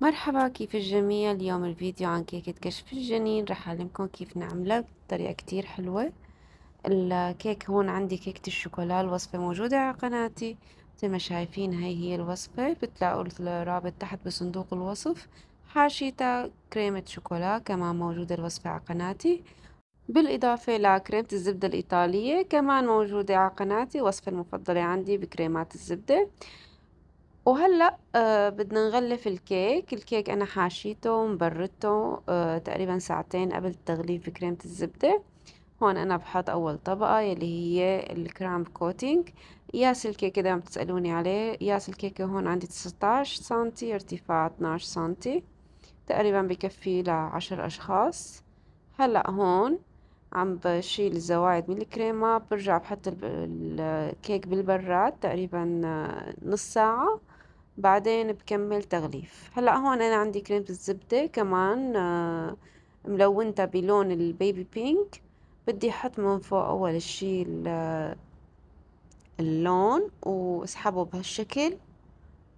مرحبا كيف الجميع اليوم الفيديو عن كيكة كشف الجنين رح أعلمكم كيف نعملها بطريقة كتير حلوة الكيك هون عندي كيكة الشوكولا الوصفة موجودة على قناتي مثل ما شايفين هاي هي الوصفة بتلاقوا الرابط تحت بصندوق الوصف حاشيتها كريمة شوكولا كمان موجودة الوصفة على قناتي بالإضافة لكريمة الزبدة الإيطالية كمان موجودة على قناتي وصفة المفضلة عندي بكريمات الزبدة وهلا آه بدنا نغلف الكيك الكيك انا حاشيته ومبردته آه تقريبا ساعتين قبل تغليف بكريمه الزبده هون انا بحط اول طبقه يلي هي الكرام كوتينج قياس الكيكه دايما بتسالوني عليه قياس الكيكه هون عندي 19 سنتي ارتفاع 12 سنتي تقريبا بكفي لعشر اشخاص هلا هون عم بشيل الزوايد من الكريمة برجع بحط الكيك بالبراد تقريبا آه، نص ساعة بعدين بكمل تغليف هلا هون انا عندي كريمة الزبدة كمان آه، ملونتها بلون البيبي بينك بدي احط من فوق اول شي آه، اللون واسحبه بهالشكل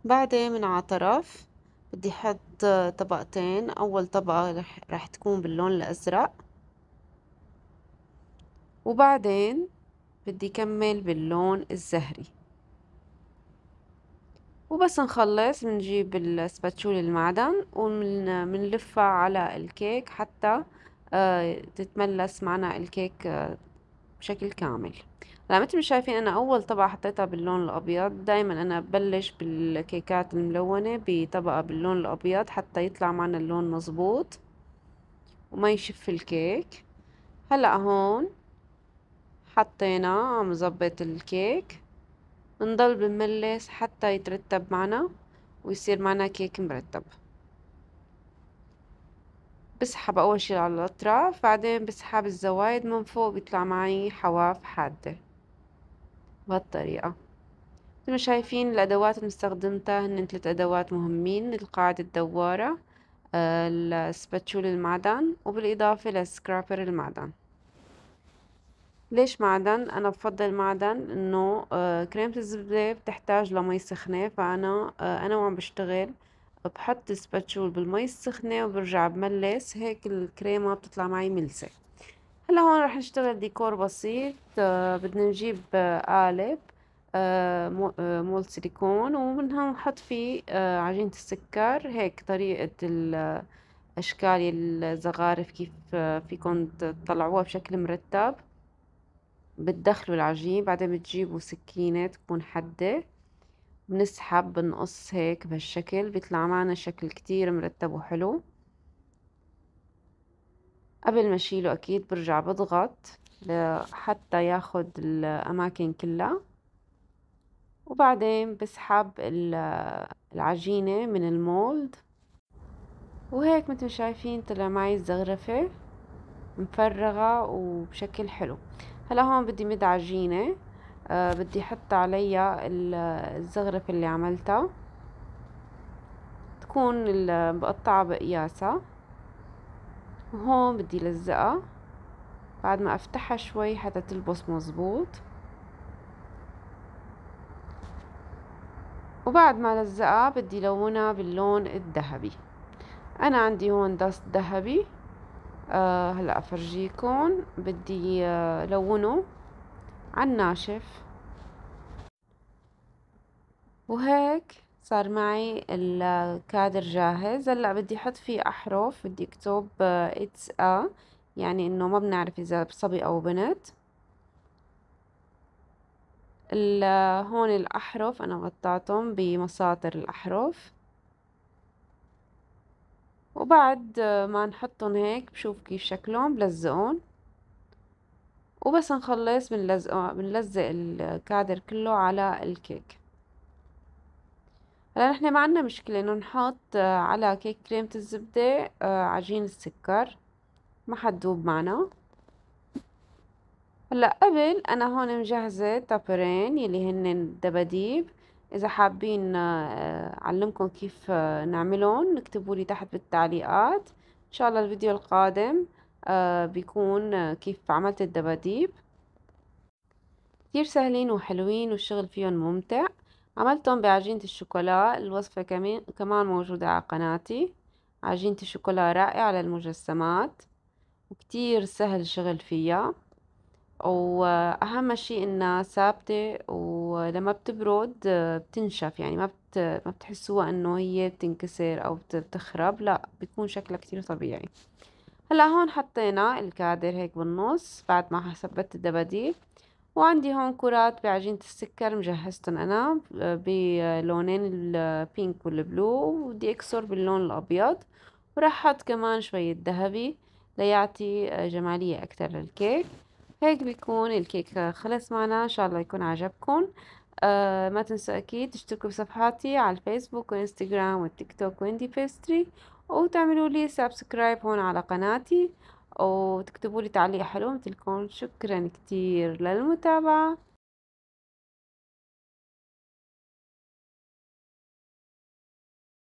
بعدين من على طرف بدي احط آه، طبقتين اول طبقة رح, رح تكون باللون الازرق وبعدين بدي كمل باللون الزهري وبس نخلص بنجيب السباتشولة المعدن ومنلفها على الكيك حتى آه، تتملس معنا الكيك آه، بشكل كامل هلا مثل ما شايفين انا اول طبقه حطيتها باللون الابيض دائما انا ببلش بالكيكات الملونه بطبقه باللون الابيض حتى يطلع معنا اللون مزبوط وما يشف الكيك هلا هون حطينا عم الكيك نضل بنملس حتى يترتب معنا ويصير معنا كيك مرتب بسحب أول شي على الأطراف بعدين بسحب الزوايد من فوق بيطلع معي حواف حادة بهالطريقة مثل ما شايفين الأدوات اللي استخدمتها هن ثلاث أدوات مهمين القاعدة الدوارة آه، السباتشول المعدن وبالإضافة للسكرابر المعدن ليش معدن انا بفضل معدن انه آه، كريمة الزبدة بتحتاج لمي سخنة فانا آه، انا وعم بشتغل بحط السباتشول بالمي السخنة وبرجع بملس هيك الكريمة بتطلع معي ملسة هلا هون رح نشتغل ديكور بسيط آه، بدنا نجيب قالب مول سيليكون ومنها نحط فيه عجينة السكر هيك طريقة الأشكال الزغارف كيف فيكم تطلعوها بشكل مرتب بتدخلوا العجين بعدين بتجيبوا سكينة تكون حدة بنسحب بنقص هيك بهالشكل بيطلع معنا شكل كتير مرتب وحلو قبل ما اشيله اكيد برجع بضغط حتى ياخد الاماكن كلها وبعدين بسحب العجينة من المولد وهيك متل شايفين طلع معي الزغرفة مفرغة وبشكل حلو هلا هون بدي مد عجينة آه بدي حط عليها الزغرف اللي عملتها تكون مقطعة بقياسها وهون بدي لزقها بعد ما افتحها شوي حتى تلبس مزبوط وبعد ما لزقها بدي لونها باللون الذهبي انا عندي هون دست ذهبي آه هلا افرجيكم بدي آه لونه على الناشف وهيك صار معي الكادر جاهز هلا بدي احط فيه احرف بدي اكتب اتس آه، ا يعني انه ما بنعرف اذا صبي او بنت آه، هون الاحرف انا غطيتهم بمساطر الاحرف وبعد ما نحطهم هيك بشوف كيف شكلهم بلزقهم وبس نخلص بنلزق بنلزق الكادر كله على الكيك هلا نحن ما عندنا مشكله انه نحط على كيك كريمه الزبده آه، عجين السكر ما حتذوب معنا هلا قبل انا هون مجهزه تابرين يلي هن دباديب اذا حابين آه، اعلمكم كيف آه، نعملهم اكتبوا لي تحت بالتعليقات ان شاء الله الفيديو القادم آه، بيكون كيف عملت الدباديب كتير سهلين وحلوين والشغل فيهم ممتع عملتهم بعجينة الشوكولا الوصفة كمان موجودة على قناتي عجينة الشوكولا رائعة للمجسمات وكتير سهل الشغل فيها وأهم شيء إنها ثابتة و ولما بتبرد بتنشف يعني ما بت ما بتحسوها انه هي بتنكسر او بتخرب لا بيكون شكلها كتير طبيعي هلا هون حطينا الكادر هيك بالنص بعد ما ثبت الدباديل وعندي هون كرات بعجينة السكر مجهزتن أنا بلونين البينك والبلو وبدي أكسر باللون الأبيض وراح أحط كمان شوية ذهبي ليعطي جمالية أكتر للكيك هيك بيكون الكيك خلص معنا ان شاء الله يكون عجبكم آه ما تنسوا اكيد تشتركوا بصفحاتي على الفيسبوك وانستغرام والتيك توك ويندي بيستري وتعملوا لي سبسكرايب هون على قناتي وتكتبوا لي تعليق حلو مثلكم شكرا كتير للمتابعة